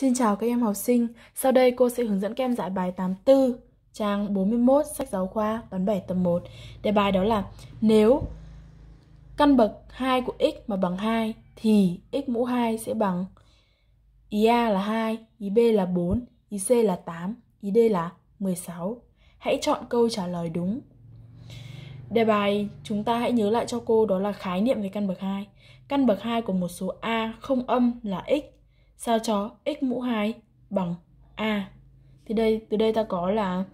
Xin chào các em học sinh, sau đây cô sẽ hướng dẫn các em giải bài 84, trang 41, sách giáo khoa toán 7 tập 1. Đề bài đó là nếu căn bậc 2 của x mà bằng 2 thì x mũ 2 sẽ bằng ý A là 2, ý B là 4, ý C là 8, ý D là 16. Hãy chọn câu trả lời đúng. Đề bài chúng ta hãy nhớ lại cho cô đó là khái niệm về căn bậc 2. Căn bậc 2 của một số A không âm là x sao cho x mũ 2 bằng a. Thì đây từ đây ta có là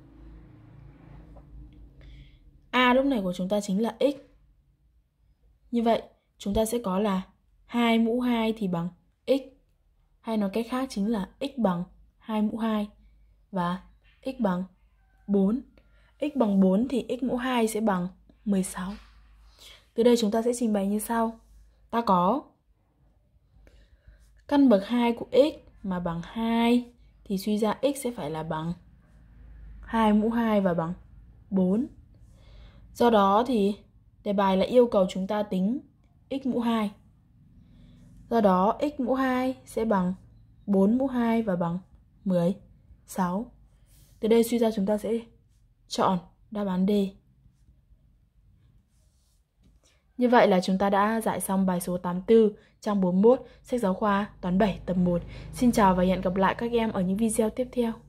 a lúc này của chúng ta chính là x. Như vậy, chúng ta sẽ có là 2 mũ 2 thì bằng x. Hay nói cách khác chính là x bằng 2 mũ 2 và x bằng 4. x bằng 4 thì x mũ 2 sẽ bằng 16. Từ đây chúng ta sẽ trình bày như sau. Ta có căn bậc 2 của x mà bằng 2 thì suy ra x sẽ phải là bằng 2 mũ 2 và bằng 4. Do đó thì đề bài lại yêu cầu chúng ta tính x mũ 2. Do đó x mũ 2 sẽ bằng 4 mũ 2 và bằng 16. Từ đây suy ra chúng ta sẽ chọn đáp án D. Như vậy là chúng ta đã giải xong bài số 84, trang 41, sách giáo khoa, toán 7, tập 1. Xin chào và hẹn gặp lại các em ở những video tiếp theo.